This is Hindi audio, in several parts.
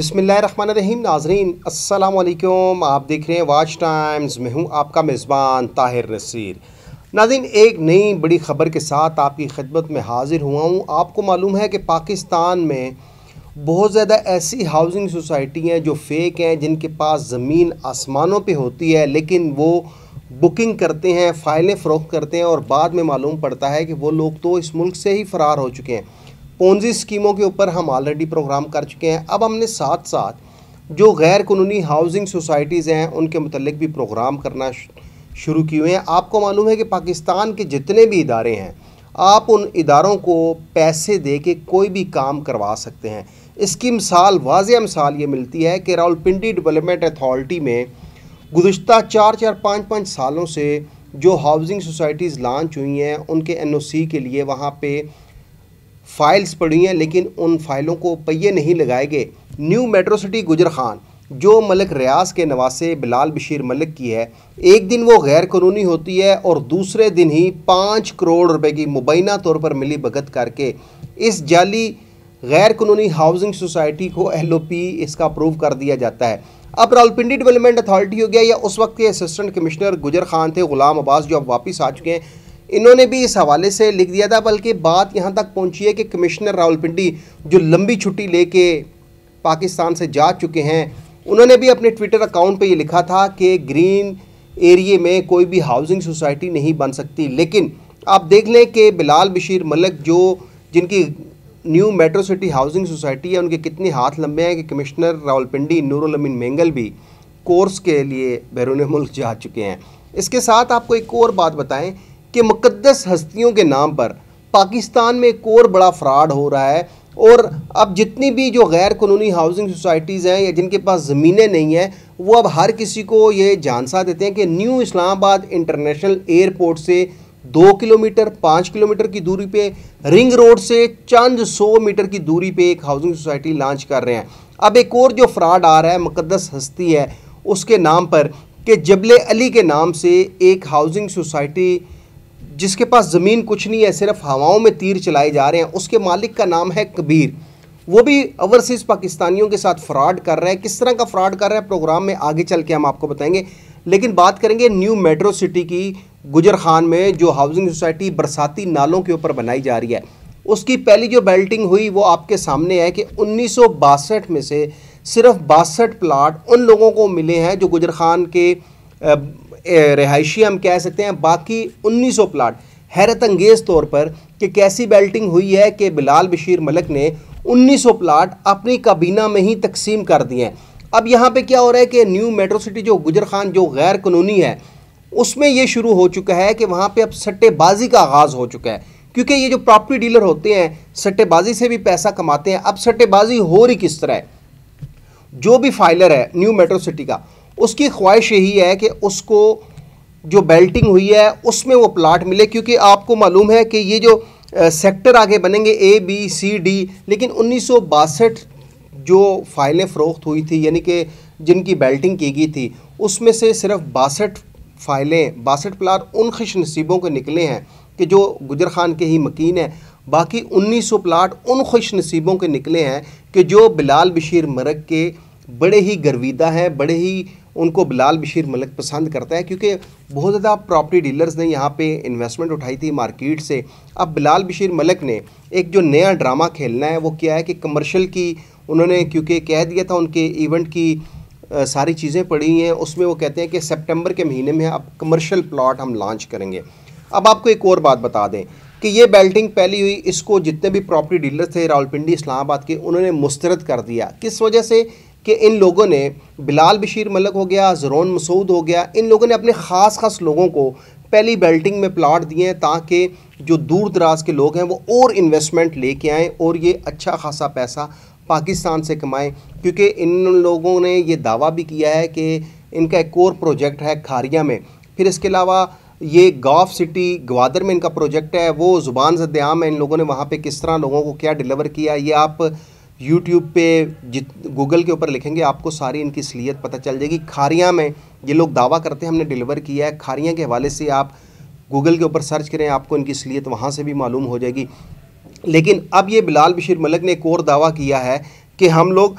बसमिल्ल रहीम नाजरीन असलकुम आप देख रहे हैं वाच टाइम्स में हूँ आपका मेज़बान ताहिर नसीर नाजीन एक नई बड़ी ख़बर के साथ आपकी खिदमत में हाज़िर हुआ हूँ आपको मालूम है कि पाकिस्तान में बहुत ज़्यादा ऐसी हाउसिंग सोसाइटी हैं जो फेक हैं जिनके पास ज़मीन आसमानों पर होती है लेकिन वो बुकिंग करते हैं फ़ाइलें फ़रोख्त करते हैं और बाद में मालूम पड़ता है कि वो लोग तो इस मुल्क से ही फ़रार हो चुके हैं पोन्जी स्कीमों के ऊपर हम ऑलरेडी प्रोग्राम कर चुके हैं अब हमने साथ साथ जो गैर कानूनी हाउसिंग सोसाइटीज़ हैं उनके मतलब भी प्रोग्राम करना शुरू किए हैं आपको मालूम है कि पाकिस्तान के जितने भी इदारे हैं आप उन इदारों को पैसे दे के कोई भी काम करवा सकते हैं इसकी मिसाल वाज मिसाल ये मिलती है कि रावलपिंडी डेवलपमेंट अथॉरिटी में गुज्त चार चार पाँच पाँच सालों से जो हाउसिंग सोसाइटीज़ लॉन्च हुई हैं उनके एन ओ सी के लिए वहाँ पे फाइल्स पड़ी हैं लेकिन उन फाइलों को पहिए नहीं लगाए गए न्यू मेट्रो सिटी गुजर खान जो मलक रियाज के नवासे बिलाल बशीर मलिक की है एक दिन वो गैर कानूनी होती है और दूसरे दिन ही पाँच करोड़ रुपए की मुबैना तौर पर मिली भगत करके इस जाली गैर कानूनी हाउसिंग सोसाइटी को एल ओ पी इसका अप्रूव कर दिया जाता है अब रावलपिंडी डेवलपमेंट अथॉरिटी हो गया या उस वक्त के असिस्टेंट कमिश्नर गुजर खान थे गुलाम अब्बास जो अब वापस आ चुके हैं इन्होंने भी इस हवाले से लिख दिया था बल्कि बात यहाँ तक पहुँची है कि कमिश्नर रावलपिंडी जो लंबी छुट्टी लेके पाकिस्तान से जा चुके हैं उन्होंने भी अपने ट्विटर अकाउंट पर ये लिखा था कि ग्रीन एरिए में कोई भी हाउसिंग सोसाइटी नहीं बन सकती लेकिन आप देख लें कि बिलाल बशीर मलक जो जिनकी new metro city housing society है उनके कितने हाथ लंबे हैं कि कमिश्नर रावलपिंडी नूरुलमिन मेंगल भी कोर्स के लिए बैरून मुल्क जा चुके हैं इसके साथ आपको एक और बात बताएं कि मुकद्दस हस्तियों के नाम पर पाकिस्तान में एक और बड़ा फ्रॉड हो रहा है और अब जितनी भी जो गैर कानूनी हाउसिंग सोसाइटीज़ हैं या जिनके पास ज़मीनें नहीं हैं वो अब हर किसी को ये जानसा देते हैं कि न्यू इस्लामाबाद इंटरनेशनल एयरपोर्ट से दो किलोमीटर पाँच किलोमीटर की दूरी पे रिंग रोड से चंद सौ मीटर की दूरी पे एक हाउसिंग सोसाइटी लॉन्च कर रहे हैं अब एक और जो फ्रॉड आ रहा है मुकदस हस्ती है उसके नाम पर कि जबले अली के नाम से एक हाउसिंग सोसाइटी जिसके पास ज़मीन कुछ नहीं है सिर्फ हवाओं में तीर चलाए जा रहे हैं उसके मालिक का नाम है कबीर वो भी ओवरसीज़ पाकिस्तानियों के साथ फ्रॉड कर रहा है किस तरह का फ्रॉड कर रहा है प्रोग्राम में आगे चल के हम आपको बताएंगे लेकिन बात करेंगे न्यू मेट्रो सिटी की गुजर खान में जो हाउसिंग सोसाइटी बरसाती नालों के ऊपर बनाई जा रही है उसकी पहली जो बेल्टिंग हुई वो आपके सामने है कि उन्नीस में से सिर्फ बासठ प्लाट उन लोगों को मिले हैं जो गुजर खान के रिहायशी हम कह सकते हैं बाकी 1900 प्लाट हैरत अंगेज़ तौर पर कि कैसी बेल्टिंग हुई है कि बिलाल बशीर मलिक ने 1900 प्लाट अपनी काबीना में ही तकसीम कर दिए हैं अब यहाँ पे क्या हो रहा है कि न्यू मेट्रो सिटी जो गुजर खान जो गैर कानूनी है उसमें ये शुरू हो चुका है कि वहाँ पर अब सट्टेबाजी का आगाज़ हो चुका है क्योंकि ये जो प्रॉपर्टी डीलर होते हैं सट्टेबाजी से भी पैसा कमाते हैं अब सट्टेबाजी हो रही किस तरह है जो भी फाइलर है न्यू मेट्रो सिटी का उसकी ख्वाहिश यही है कि उसको जो बेल्टिंग हुई है उसमें वो प्लाट मिले क्योंकि आपको मालूम है कि ये जो सेक्टर आगे बनेंगे ए बी सी डी लेकिन उन्नीस जो फाइलें फ़रोख्त हुई थी यानी कि जिनकी बेल्टिंग की गई थी उसमें से सिर्फ बासठ फाइलें बासठ प्लाट उन खुश नसीबों के निकले हैं कि जो गुजर खान के ही मकीन हैं बाकी उन्नीस सौ प्लाट उन खुश नसीबों के निकले हैं कि जो बिलाल बशीर मरक के बड़े ही गर्विदा हैं बड़े ही उनको बिलाल बशीर मलिक पसंद करता है क्योंकि बहुत ज़्यादा प्रॉपर्टी डीलर्स ने यहाँ पे इन्वेस्टमेंट उठाई थी मार्केट से अब बिलाल बशीर मलिक ने एक जो नया ड्रामा खेलना है वो क्या है कि कमर्शियल की उन्होंने क्योंकि कह दिया था उनके इवेंट की आ, सारी चीज़ें पड़ी हैं उसमें वो कहते हैं कि सेप्टेम्बर के महीने में अब कमर्शल प्लाट हम लॉन्च करेंगे अब आपको एक और बात बता दें कि ये बेल्टिंग पहली हुई इसको जितने भी प्रॉपर्टी डीलर थे रावलपिंडी इस्लामाबाद के उन्होंने मुस्तरद कर दिया किस वजह से कि इन लोगों ने बिलाल बशीर मलक हो गया जरोन मसूद हो गया इन लोगों ने अपने ख़ास ख़ास लोगों को पहली बेल्टिंग में प्लाट दिए हैं ताकि जो दूर दराज के लोग हैं वो और इन्वेस्टमेंट लेके आएँ और ये अच्छा खासा पैसा पाकिस्तान से कमाएँ क्योंकि इन लोगों ने ये दावा भी किया है कि इनका एक और प्रोजेक्ट है खारिया में फिर इसके अलावा ये गाफ सिटी ग्वादर में इनका प्रोजेक्ट है वो ज़ुबान ज़द्याम है इन लोगों ने वहाँ पे किस तरह लोगों को क्या डिलीवर किया ये आप यूट्यूब पे जित गूगल के ऊपर लिखेंगे आपको सारी इनकी सलीहत पता चल जाएगी खारियाँ में ये लोग दावा करते हैं हमने डिलीवर किया है खारियाँ के हवाले से आप गूगल के ऊपर सर्च करें आपको इनकी सलीहत वहाँ से भी मालूम हो जाएगी लेकिन अब ये बिलाल बशीर मलिक ने एक और दावा किया है कि हम लोग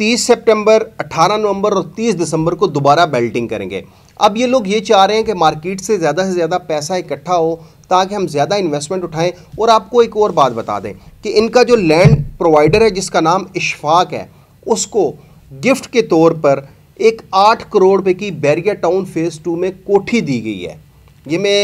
30 सितंबर 18 नवंबर और 30 दिसंबर को दोबारा बेल्टिंग करेंगे अब ये लोग ये चाह रहे हैं कि मार्केट से ज़्यादा से ज़्यादा पैसा इकट्ठा हो ताकि हम ज़्यादा इन्वेस्टमेंट उठाएं और आपको एक और बात बता दें कि इनका जो लैंड प्रोवाइडर है जिसका नाम इशफाक है उसको गिफ्ट के तौर पर एक आठ करोड़ रुपये की बैरिया टाउन फेज़ टू में कोठी दी गई है ये मैं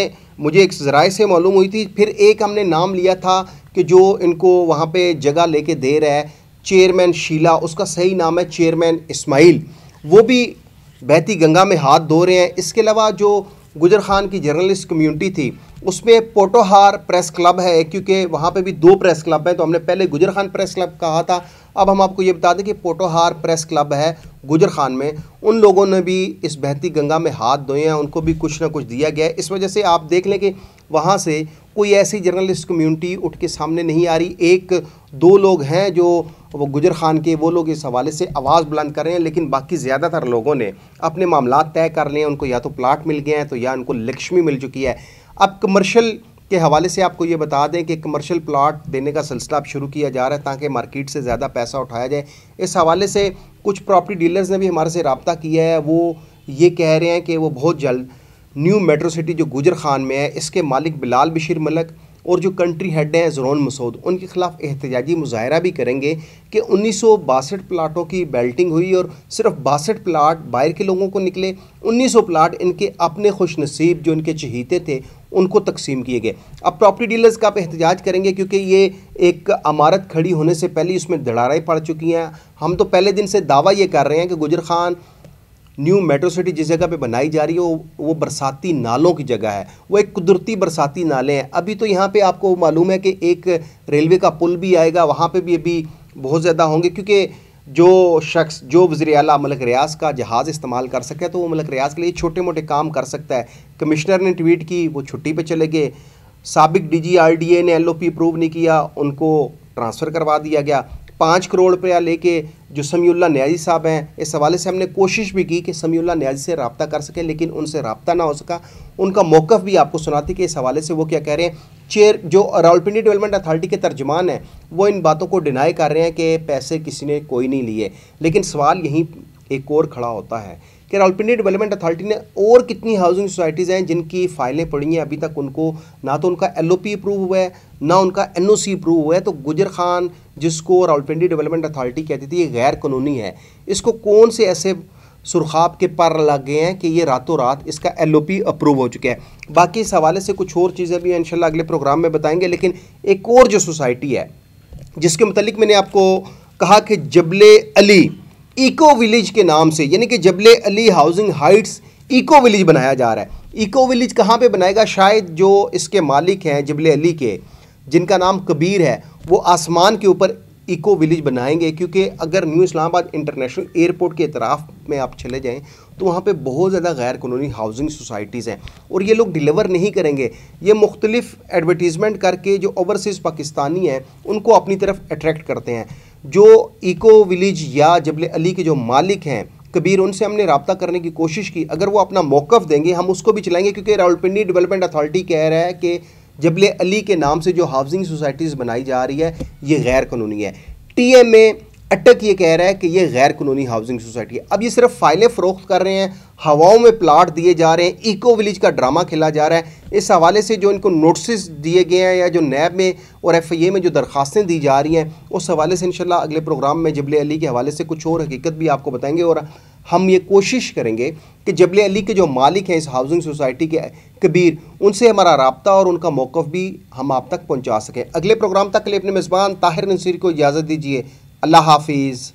मुझे एक ज़राए से मालूम हुई थी फिर एक हमने नाम लिया था कि जो इनको वहाँ पे जगह लेके दे रहा है चेयरमैन शीला उसका सही नाम है चेयरमैन इस्माइल वो भी बहती गंगा में हाथ धो रहे हैं इसके अलावा जो गुजर खान की जर्नलिस्ट कम्यूनिटी थी उसमें पोटोहार प्रेस क्लब है क्योंकि वहाँ पे भी दो प्रेस क्लब हैं तो हमने पहले गुजर खान प्रेस क्लब कहा था अब हम आपको ये बता दें कि पोटोहार प्रेस क्लब है गुजर खान में उन लोगों ने भी इस बहती गंगा में हाथ धोए हैं उनको भी कुछ ना कुछ दिया गया है इस वजह से आप देख लें कि वहाँ से कोई ऐसी जर्नलिस्ट कम्यूनिटी उठ के सामने नहीं आ रही एक दो लोग हैं जो वो गुजर खान के वो लोग इस हवाले से आवाज़ बुलंद कर रहे हैं लेकिन बाकी ज़्यादातर लोगों ने अपने मामला तय कर लिए उनको या तो प्लाट मिल गए हैं तो या उनको लक्ष्मी मिल चुकी है अब कमर्शल के हवाले से आपको ये बता दें कि कमर्शियल प्लाट देने का सिलसिला अब शुरू किया जा रहा है ताकि मार्केट से ज़्यादा पैसा उठाया जाए इस हवाले से कुछ प्रॉपर्टी डीलर्स ने भी हमारे से रबता किया है वो ये कह रहे हैं कि वो बहुत जल्द न्यू मेट्रो सिटी जो गुजर खान में है इसके मालिक बिलाल बशीर मलक और जो कंट्री हेड हैं जरोन मसूद उनके खिलाफ एहतजाजी मुजाहरा भी करेंगे कि उन्नीस सौ बासठ प्लाटों की बेल्टिंग हुई और सिर्फ बासठ प्लाट बाहर के लोगों को निकले उन्नीस सौ प्लाट इनके अपने खुश नसीब जो इनके चहीते थे उनको तकसीम किए गए अब प्रॉपर्टी डीलर्स का आप एहतजाज करेंगे क्योंकि ये एक अमारत खड़ी होने से पहले इसमें दरारें पड़ चुकी हैं हम तो पहले दिन से दावा ये कर रहे हैं कि गुजर खान न्यू मेट्रो सिटी जिस जगह पे बनाई जा रही है वो वो बरसाती नालों की जगह है वो एक कुदरती बरसाती नाले हैं अभी तो यहाँ पे आपको मालूम है कि एक रेलवे का पुल भी आएगा वहाँ पे भी अभी बहुत ज़्यादा होंगे क्योंकि जो शख्स जो वजी अला मलक रियाज का जहाज़ इस्तेमाल कर सकता है तो वो मलक रियाज के लिए छोटे मोटे काम कर सकता है कमिश्नर ने ट्वीट की वो छुट्टी पर चले गए सबक D G R D A ने एल ओ पी अप्रूव नहीं किया उनको ट्रांसफ़र करवा दिया गया पाँच करोड़ रुपया लेके जो समीउल्ला न्याजी साहब हैं इस हवाले से हमने कोशिश भी की कि समीउल्ला न्याजी से रबता कर सकें लेकिन उनसे रबता ना हो सका उनका मौक़ भी आपको सुनाते कि इस हवाले से वो क्या कह रहे हैं चेयर जो रावलपिंडी डेवलपमेंट अथॉरिटी के तर्जमान हैं वो इन बातों को डिनाई कर रहे हैं कि पैसे किसी ने कोई नहीं लिए लेकिन सवाल यहीं एक और खड़ा होता है कि रावलपिंडी डेवलपमेंट अथॉरिटी ने और कितनी हाउसिंग सोसाइटीज़ हैं जिनकी फाइलें पड़ी हैं अभी तक उनको ना तो उनका एल अप्रूव हुआ है ना उनका एनओसी अप्रूव हुआ है तो गुजर खान जिसको रावलपिंडी डेवलपमेंट अथॉरिटी कहती थी ये गैर कानूनी है इसको कौन से ऐसे सुरखाब के पर लग गए हैं कि ये रातों रात इसका पी अप्रूव हो चुका है बाकी इस हवाले से कुछ और चीज़ें भी इनशाला अगले प्रोग्राम में बताएंगे लेकिन एक और जो सोसाइटी है जिसके मतलब मैंने आपको कहा कि जबले अली इको विलेज के नाम से यानी कि Jebel Ali housing heights eco village बनाया जा रहा है इको विलेज कहाँ पे बनाएगा शायद जो इसके मालिक हैं जबले अली के जिनका नाम कबीर है वो आसमान के ऊपर इको विलेज बनाएंगे क्योंकि अगर न्यू इस्लामाबाद इंटरनेशनल एयरपोर्ट के इतराफ़ में आप चले जाएं तो वहाँ पे बहुत ज़्यादा गैर कानूनी हाउसिंग सोसाइटीज़ हैं और ये लोग डिलीवर नहीं करेंगे ये मुख्तलिफ एडवर्टीज़मेंट करके जो ओवरसीज़ पाकिस्तानी हैं उनको अपनी तरफ अट्रैक्ट करते हैं जो इको विलेज या जबल अली के जो मालिक हैं कबीर उनसे हमने रबता करने की कोशिश की अगर वो अपना मौक़ देंगे हम उसको भी चलाएँगे क्योंकि रावलपिंडी डेवलपमेंट अथॉरिटी कह रहा है कि जबल अली के नाम से जो हाउसिंग सोसाइटीज़ बनाई जा रही है ये गैर कानूनी है टी एम ए अटक ये कह रहा है कि ये गैर कानूनी हाउसिंग सोसाइटी है अब ये सिर्फ फाइलें फ़रोख्त कर रहे हैं हवाओं में प्लाट दिए जा रहे हैं इको विलेज का ड्रामा खेला जा रहा है इस हवाले से जो इनको नोटिस दिए गए हैं या जो नैब में और एफ आई ए में जो दरखास्तें दी जा रही हैं उस हवाले से इन अगले प्रोग्राम में जबले अली के हवाले से कुछ और हकीकत भी आपको बताएंगे और हम ये कोशिश करेंगे कि जबल अली के जो मालिक हैं इस हाउसिंग सोसाइटी के कबीर उनसे हमारा रबता और उनका मौक़ भी हम आप तक पहुँचा सकें अगले प्रोग्राम तक के लिए अपने मेज़बान ताहिर नसीर को इजाज़त दीजिए अल्लाह हाफिज़